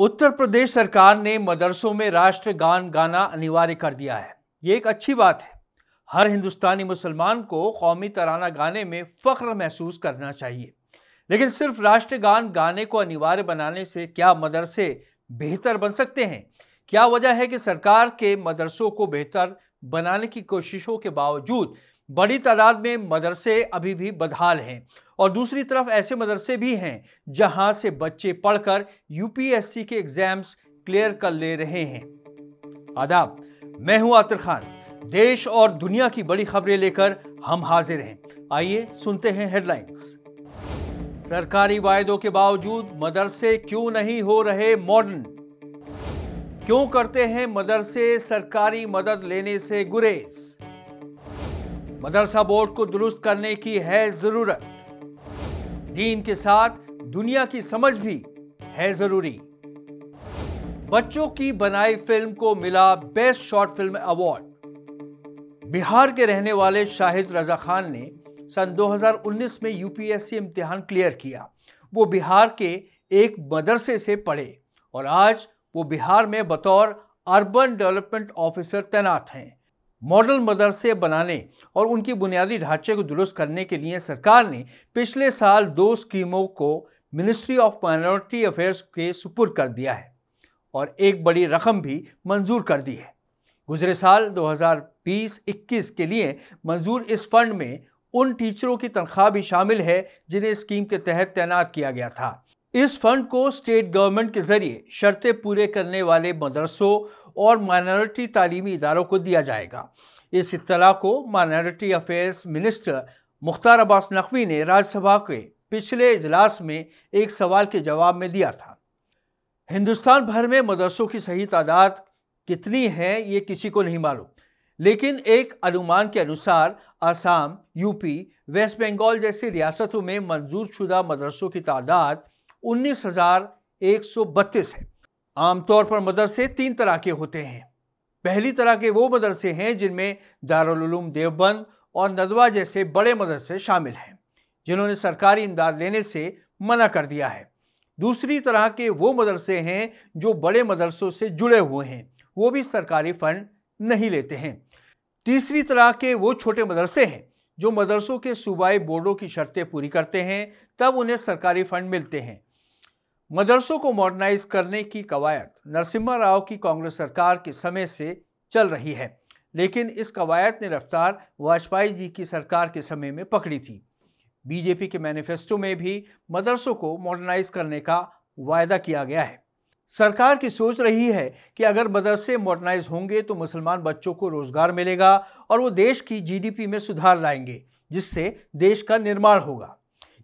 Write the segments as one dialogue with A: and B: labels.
A: उत्तर प्रदेश सरकार ने मदरसों में राष्ट्रगान गाना अनिवार्य कर दिया है ये एक अच्छी बात है हर हिंदुस्तानी मुसलमान को कौमी तराना गाने में फ़ख्र महसूस करना चाहिए लेकिन सिर्फ राष्ट्रगान गाने को अनिवार्य बनाने से क्या मदरसे बेहतर बन सकते हैं क्या वजह है कि सरकार के मदरसों को बेहतर बनाने की कोशिशों के बावजूद बड़ी तादाद में मदरसे अभी भी बदहाल हैं और दूसरी तरफ ऐसे मदरसे भी हैं जहां से बच्चे पढ़कर यूपीएससी के एग्जाम्स क्लियर कर ले रहे हैं आदाब मैं हूं आतर खान देश और दुनिया की बड़ी खबरें लेकर हम हाजिर हैं आइए सुनते हैं हेडलाइंस सरकारी वायदों के बावजूद मदरसे क्यों नहीं हो रहे मॉडर्न क्यों करते हैं मदरसे सरकारी मदद लेने से गुरेज मदरसा बोर्ड को दुरुस्त करने की है जरूरत दीन के साथ दुनिया की समझ भी है जरूरी बच्चों की बनाई फिल्म को मिला best short film award Bihar के रहने वाले शाहिद रजा खान ने सन 2019 में यूपीएससी इम्तिहान क्लियर किया वो बिहार के एक मदरसे से पढ़े और आज वो बिहार में बतौर अर्बन डेवलपमेंट ऑफिसर तैनात हैं मॉडल मदरसे बनाने और उनकी बुनियादी ढांचे को दुरुस्त करने के लिए सरकार ने पिछले साल दो स्कीमों को मिनिस्ट्री ऑफ माइनॉरिटी अफेयर्स के सुपुर कर दिया है और एक बड़ी रकम भी मंजूर कर दी है गुजरे साल 2020-21 के लिए मंजूर इस फंड में उन टीचरों की तनख्वाह भी शामिल है जिन्हें स्कीम के तहत तैनात किया गया था इस फंड को स्टेट गवर्नमेंट के ज़रिए शर्तें पूरे करने वाले मदरसों और माइनॉरिटी तालीमी इदारों को दिया जाएगा इस इतला को minority affairs minister Mukhtar Abbas Naqvi ने राज्यसभा के पिछले इजलास में एक सवाल के जवाब में दिया था हिंदुस्तान भर में मदरसों की सही तादाद कितनी है ये किसी को नहीं मालूम लेकिन एक अनुमान के अनुसार आसाम यूपी वेस्ट बंगाल जैसी रियासतों में मंजूर शुदा मदरसों की तादाद उन्नीस हज़ार एक सौ बत्तीस है आमतौर पर मदरसे तीन तरह के होते हैं पहली तरह के वो मदरसे हैं जिनमें दारूम देवबंद और नदवा जैसे बड़े मदरसे शामिल हैं जिन्होंने सरकारी इमदाद लेने से मना कर दिया है दूसरी तरह के वो मदरसे हैं जो बड़े मदरसों से जुड़े हुए हैं वो भी सरकारी फ़ंड नहीं लेते हैं तीसरी तरह के वो छोटे मदरसे हैं जो मदरसों के सूबाई बोर्डों की शर्तें पूरी करते हैं तब उन्हें सरकारी फ़ंड मिलते हैं मदरसों को मॉडर्नाइज करने की कवायद नरसिम्हा राव की कांग्रेस सरकार के समय से चल रही है लेकिन इस कवायद ने रफ्तार वाजपेयी जी की सरकार के समय में पकड़ी थी बीजेपी के मैनिफेस्टो में भी मदरसों को मॉडर्नाइज करने का वायदा किया गया है सरकार की सोच रही है कि अगर मदरसे मॉडर्नाइज होंगे तो मुसलमान बच्चों को रोज़गार मिलेगा और वो देश की जीडीपी में सुधार लाएंगे जिससे देश का निर्माण होगा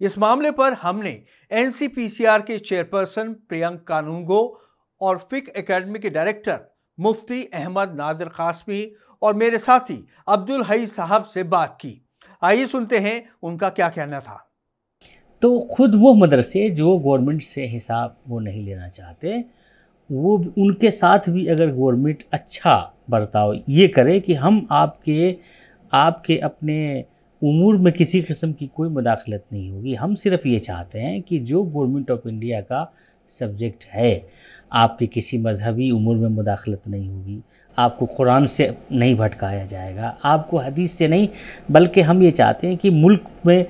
A: इस मामले पर हमने एनसीपीसीआर के चेयरपर्सन प्रियंक कानूनगो और फिक एकेडमी के डायरेक्टर मुफ्ती अहमद नादिर कासमी और मेरे साथी अब्दुल हई साहब से बात की आइए सुनते हैं उनका क्या कहना था तो खुद वो मदरसे जो गवर्नमेंट से हिसाब वो नहीं लेना चाहते वो उनके साथ भी अगर गवर्नमेंट अच्छा बर्ताव ये करे कि हम आपके आपके अपने उमूर में किसी किस्म की कोई मुदाखलत नहीं होगी हम सिर्फ ये चाहते हैं कि जो गवर्नमेंट ऑफ इंडिया का सब्जेक्ट है आपके किसी मजहबी उमूर में मुदाखलत नहीं होगी आपको कुरान से नहीं भटकाया जाएगा आपको हदीस से नहीं बल्कि हम ये चाहते हैं कि मुल्क में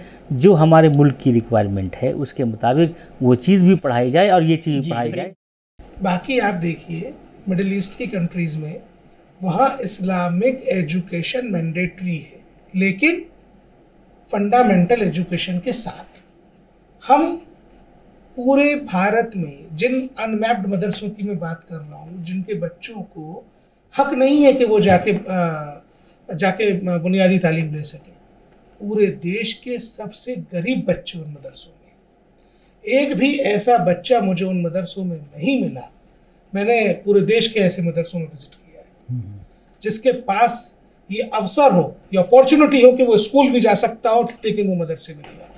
A: जो हमारे मुल्क की रिक्वायरमेंट है उसके मुताबिक वो चीज़ भी पढ़ाई जाए और ये चीज़ भी पढ़ाई जाए
B: बाकी आप देखिए मिडल ईस्ट की कंट्रीज़ में वहाँ इस्लामिक एजुकेशन मैंडेटरी है लेकिन फंडामेंटल एजुकेशन के साथ हम पूरे भारत में जिन अनमैप्ड मदरसों की मैं बात कर रहा हूँ जिनके बच्चों को हक नहीं है कि वो जाके जाके बुनियादी तालीम ले सकें पूरे देश के सबसे गरीब बच्चे उन मदरसों में एक भी ऐसा बच्चा मुझे उन मदरसों में नहीं मिला मैंने पूरे देश के ऐसे मदरसों में विजिट किया है हम्म। जिसके पास ये अवसर हो ये अपॉर्चुनिटी हो कि वो स्कूल भी जा सकता हो लेकिन वो मदरसे में नहीं आता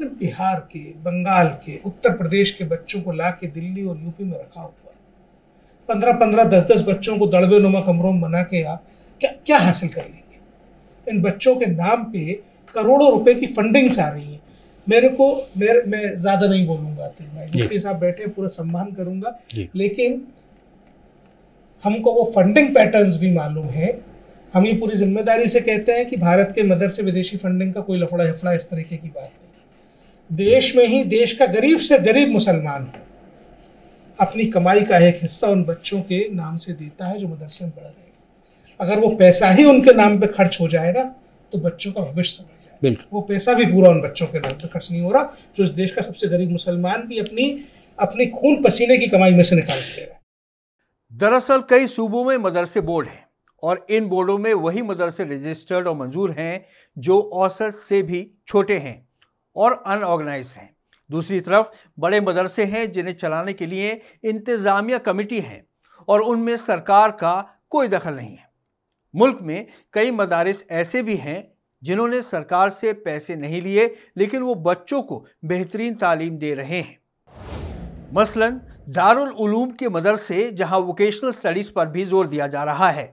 B: मतलब बिहार के बंगाल के उत्तर प्रदेश के बच्चों को ला के दिल्ली और यूपी में रखा हुआ पंद्रह पंद्रह दस दस बच्चों को दड़बे नुमा कमरों में बना के आप क्या क्या हासिल कर लेंगे इन बच्चों के नाम पे करोड़ों रुपए की फंडिंग्स आ रही हैं मेरे को मेरे मैं ज़्यादा नहीं बोलूँगा आतिफ भाई मुफ्ती साहब बैठे पूरा सम्मान करूँगा लेकिन हमको वो फंडिंग पैटर्न्स भी मालूम है हम ये पूरी जिम्मेदारी से कहते हैं कि भारत के मदर से विदेशी फंडिंग का कोई लफड़ा हफड़ा इस तरीके की बात नहीं देश में ही देश का गरीब से गरीब मुसलमान अपनी कमाई का एक हिस्सा उन बच्चों के नाम से देता है जो मदरसे में पढ़ रहे हैं अगर वो पैसा ही उनके नाम पे खर्च हो जाएगा तो बच्चों का भविष्य समझ जाएगा वो पैसा भी पूरा उन बच्चों के नाम पे खर्च नहीं हो रहा
A: जो इस देश का सबसे गरीब मुसलमान भी अपनी अपनी खून पसीने की कमाई में से निकाल देगा दरअसल कई सूबों में मदरसे बोर्ड हैं और इन बोर्डों में वही मदरसे रजिस्टर्ड और मंजूर हैं जो औसत से भी छोटे हैं और अनऑर्गेनाइज हैं दूसरी तरफ बड़े मदरसे हैं जिन्हें चलाने के लिए इंतज़ामिया कमेटी हैं और उनमें सरकार का कोई दखल नहीं है मुल्क में कई मदारस ऐसे भी हैं जिन्होंने सरकार से पैसे नहीं लिए लेकिन वो बच्चों को बेहतरीन तालीम दे रहे हैं मसलन दारुल उलूम के मदरसे जहां वोकेशनल स्टडीज़ पर भी जोर दिया जा रहा है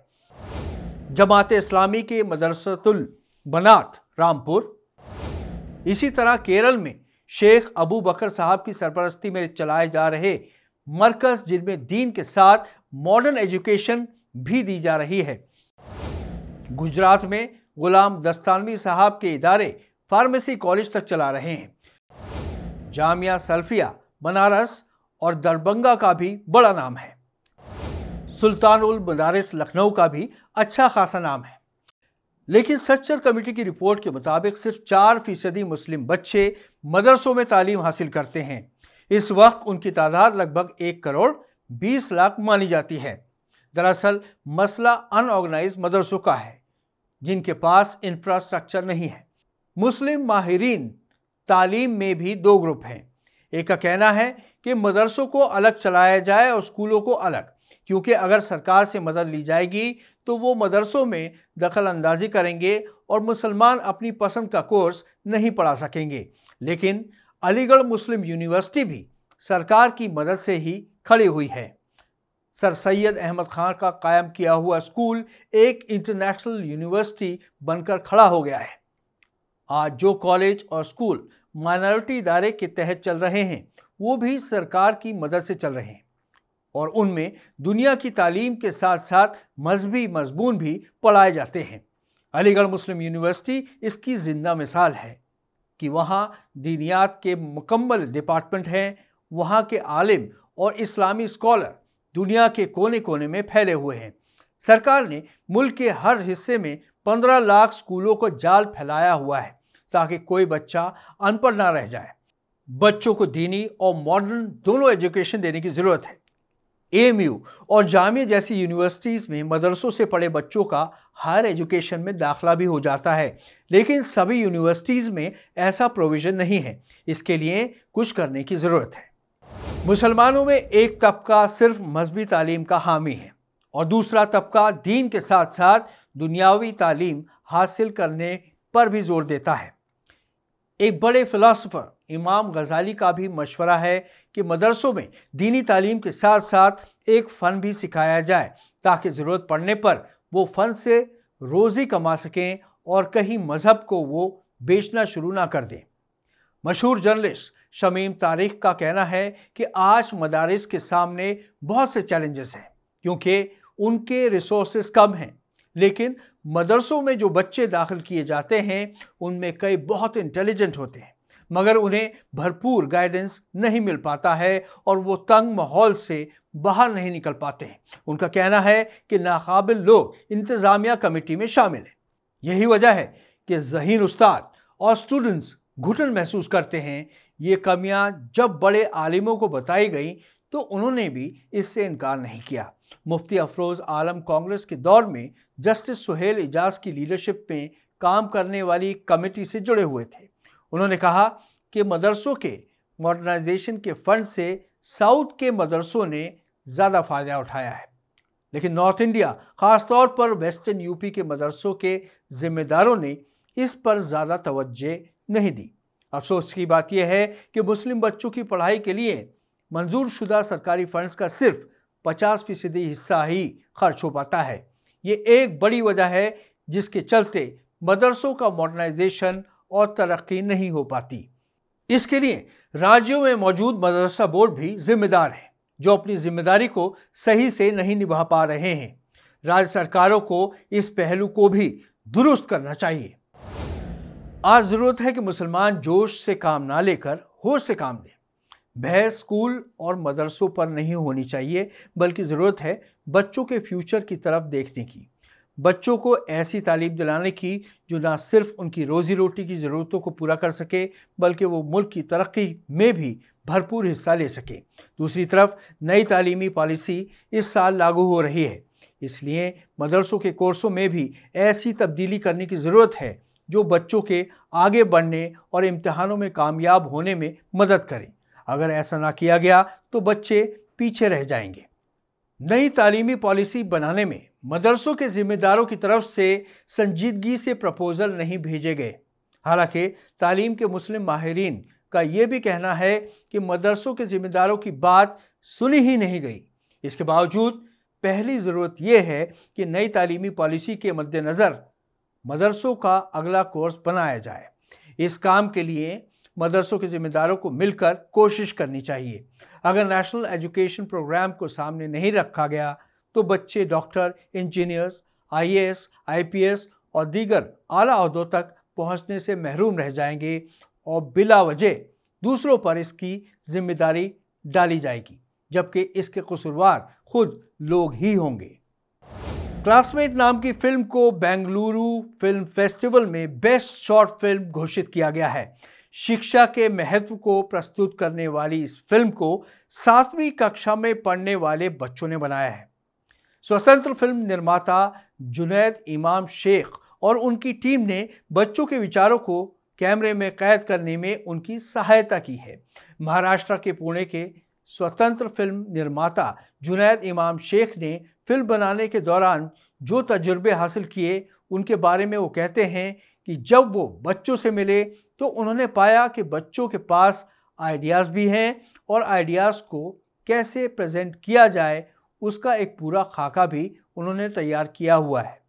A: जमात इस्लामी के मदरसतुल बनात रामपुर इसी तरह केरल में शेख अबू बकर साहब की सरपरस्ती में चलाए जा रहे मरकज जिनमें दीन के साथ मॉडर्न एजुकेशन भी दी जा रही है गुजरात में गुलाम दस्तानवी साहब के इदारे फार्मेसी कॉलेज तक चला रहे हैं जामिया सल्फिया बनारस और दरभंगा का भी बड़ा नाम है सुल्तान उल मदारस लखनऊ का भी अच्छा खासा नाम है लेकिन सच्चर कमेटी की रिपोर्ट के मुताबिक सिर्फ चार फीसदी मुस्लिम बच्चे मदरसों में तालीम हासिल करते हैं इस वक्त उनकी तादाद लगभग एक करोड़ बीस लाख मानी जाती है दरअसल मसला अनऑर्गेनाइज मदरसों का है जिनके पास इंफ्रास्ट्रक्चर नहीं है मुस्लिम माहरीन तालीम में भी दो ग्रुप हैं एक का कहना है कि मदरसों को अलग चलाया जाए और स्कूलों को अलग क्योंकि अगर सरकार से मदद ली जाएगी तो वो मदरसों में दखल अंदाजी करेंगे और मुसलमान अपनी पसंद का कोर्स नहीं पढ़ा सकेंगे लेकिन अलीगढ़ मुस्लिम यूनिवर्सिटी भी सरकार की मदद से ही खड़ी हुई है सर सैयद अहमद खान का कायम किया हुआ स्कूल एक इंटरनेशनल यूनिवर्सिटी बनकर खड़ा हो गया है आज जो कॉलेज और स्कूल माइनॉरिटी इदारे के तहत चल रहे हैं वो भी सरकार की मदद से चल रहे हैं और उनमें दुनिया की तालीम के साथ साथ मजहबी मजमून भी पढ़ाए जाते हैं अलीगढ़ मुस्लिम यूनिवर्सिटी इसकी ज़िंदा मिसाल है कि वहाँ दीनियात के मुकम्मल डिपार्टमेंट हैं वहाँ के आलिम और इस्लामी स्कॉलर दुनिया के कोने कोने में फैले हुए हैं सरकार ने मुल्क के हर हिस्से में पंद्रह लाख स्कूलों को जाल फैलाया हुआ है ताकि कोई बच्चा अनपढ़ ना रह जाए बच्चों को दीनी और मॉडर्न दोनों एजुकेशन देने की ज़रूरत है एएमयू और जामिया जैसी यूनिवर्सिटीज़ में मदरसों से पढ़े बच्चों का हायर एजुकेशन में दाखला भी हो जाता है लेकिन सभी यूनिवर्सिटीज़ में ऐसा प्रोविज़न नहीं है इसके लिए कुछ करने की ज़रूरत है मुसलमानों में एक तबका सिर्फ मजहबी तालीम का हामी है और दूसरा तबका दीन के साथ साथ दुनियावी तालीम हासिल करने पर भी जोर देता है एक बड़े फ़िलासफ़र इमाम गज़ाली का भी मशवरा है कि मदरसों में दीनी तालीम के साथ साथ एक फ़न भी सिखाया जाए ताकि ज़रूरत पड़ने पर वो फ़न से रोज़ी कमा सकें और कहीं मज़हब को वो बेचना शुरू ना कर दें मशहूर जर्नलिस्ट शमीम तारीख़ का कहना है कि आज मदारस के सामने बहुत से चैलेंजेस हैं क्योंकि उनके रिसोर्स कम हैं लेकिन मदरसों में जो बच्चे दाखिल किए जाते हैं उनमें कई बहुत इंटेलिजेंट होते हैं मगर उन्हें भरपूर गाइडेंस नहीं मिल पाता है और वो तंग माहौल से बाहर नहीं निकल पाते हैं उनका कहना है कि नाकबिल लोग इंतज़ामिया कमेटी में शामिल हैं यही वजह है कि जहीन उस्ताद और स्टूडेंट्स घुटन महसूस करते हैं ये कमियां जब बड़े आलिमों को बताई गई तो उन्होंने भी इससे इनकार नहीं किया मुफ्ती अफरोज़ आलम कांग्रेस के दौर में जस्टिस सुहेल एजाज की लीडरशिप में काम करने वाली कमेटी से जुड़े हुए थे उन्होंने कहा कि मदरसों के मॉडर्नाइजेशन के फंड से साउथ के मदरसों ने ज़्यादा फ़ायदा उठाया है लेकिन नॉर्थ इंडिया ख़ासतौर पर वेस्टर्न यूपी के मदरसों के ज़िम्मेदारों ने इस पर ज़्यादा तवज्जो नहीं दी अफसोस की बात यह है कि मुस्लिम बच्चों की पढ़ाई के लिए मंजूर शुदा सरकारी फंड्स का सिर्फ 50 फीसदी हिस्सा ही खर्च हो पाता है ये एक बड़ी वजह है जिसके चलते मदरसों का मॉडर्नाइजेशन और तरक्की नहीं हो पाती इसके लिए राज्यों में मौजूद मदरसा बोर्ड भी जिम्मेदार हैं जो अपनी जिम्मेदारी को सही से नहीं निभा पा रहे हैं राज्य सरकारों को इस पहलू को भी दुरुस्त करना चाहिए आज ज़रूरत है कि मुसलमान जोश से काम ना लेकर होश से काम लें बहस स्कूल और मदरसों पर नहीं होनी चाहिए बल्कि ज़रूरत है बच्चों के फ्यूचर की तरफ देखने की बच्चों को ऐसी तालीम दिलाने की जो ना सिर्फ उनकी रोज़ी रोटी की ज़रूरतों को पूरा कर सके बल्कि वो मुल्क की तरक्की में भी भरपूर हिस्सा ले सकें दूसरी तरफ नई तालीमी पॉलिसी इस साल लागू हो रही है इसलिए मदरसों के कोर्सों में भी ऐसी तब्दीली करने की ज़रूरत है जो बच्चों के आगे बढ़ने और इम्तहानों में कामयाब होने में मदद करें अगर ऐसा ना किया गया तो बच्चे पीछे रह जाएंगे नई तालीमी पॉलिसी बनाने में मदरसों के ज़िम्मेदारों की तरफ से संजीदगी से प्रपोज़ल नहीं भेजे गए हालांकि तालीम के मुस्लिम माहरीन का ये भी कहना है कि मदरसों के ज़िम्मेदारों की बात सुनी ही नहीं गई इसके बावजूद पहली ज़रूरत यह है कि नई तालीमी पॉलिसी के मद्देनज़र मदरसों का अगला कोर्स बनाया जाए इस काम के लिए मदरसों के ज़िम्मेदारों को मिलकर कोशिश करनी चाहिए अगर नेशनल एजुकेशन प्रोग्राम को सामने नहीं रखा गया तो बच्चे डॉक्टर इंजीनियर्स आईएएस, आईपीएस और दीगर आला अहदों तक पहुंचने से महरूम रह जाएंगे और बिला वजह दूसरों पर इसकी जिम्मेदारी डाली जाएगी जबकि इसके कसूरवार खुद लोग ही होंगे क्लासमेट नाम की फिल्म को बेंगलुरु फिल्म फेस्टिवल में बेस्ट शॉर्ट फिल्म घोषित किया गया है शिक्षा के महत्व को प्रस्तुत करने वाली इस फिल्म को सातवीं कक्षा में पढ़ने वाले बच्चों ने बनाया है स्वतंत्र फिल्म निर्माता जुनैद इमाम शेख और उनकी टीम ने बच्चों के विचारों को कैमरे में कैद करने में उनकी सहायता की है महाराष्ट्र के पुणे के स्वतंत्र फिल्म निर्माता जुनैद इमाम शेख ने फिल्म बनाने के दौरान जो तजुर्बे हासिल किए उनके बारे में वो कहते हैं कि जब वो बच्चों से मिले तो उन्होंने पाया कि बच्चों के पास आइडियाज़ भी हैं और आइडियाज़ को कैसे प्रेजेंट किया जाए उसका एक पूरा खाका भी उन्होंने तैयार किया हुआ है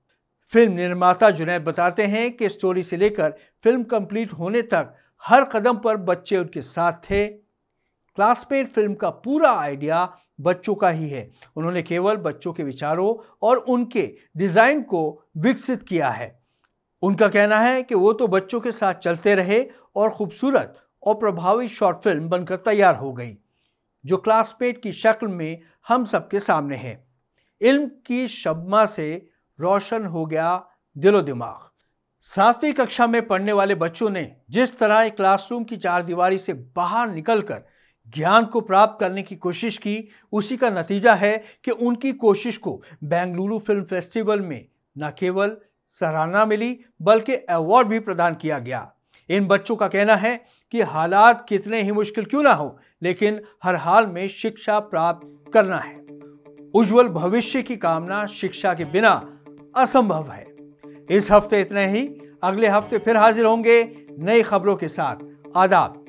A: फिल्म निर्माता जुनैद बताते हैं कि स्टोरी से लेकर फिल्म कंप्लीट होने तक हर कदम पर बच्चे उनके साथ थे क्लासमेट फिल्म का पूरा आइडिया बच्चों का ही है उन्होंने केवल बच्चों के विचारों और उनके डिज़ाइन को विकसित किया है उनका कहना है कि वो तो बच्चों के साथ चलते रहे और खूबसूरत और प्रभावी शॉर्ट फिल्म बनकर तैयार हो गई जो क्लासमेट की शक्ल में हम सबके सामने है इल्म की शबमा से रोशन हो गया दिलो दिमाग सातवीं कक्षा में पढ़ने वाले बच्चों ने जिस तरह क्लासरूम की चार दीवारी से बाहर निकलकर ज्ञान को प्राप्त करने की कोशिश की उसी का नतीजा है कि उनकी कोशिश को बेंगलुरु फिल्म फेस्टिवल में न केवल सराहना मिली बल्कि अवार्ड भी प्रदान किया गया इन बच्चों का कहना है कि हालात कितने ही मुश्किल क्यों ना हो लेकिन हर हाल में शिक्षा प्राप्त करना है उज्जवल भविष्य की कामना शिक्षा के बिना असंभव है इस हफ्ते इतना ही अगले हफ्ते फिर हाजिर होंगे नई खबरों के साथ आदाब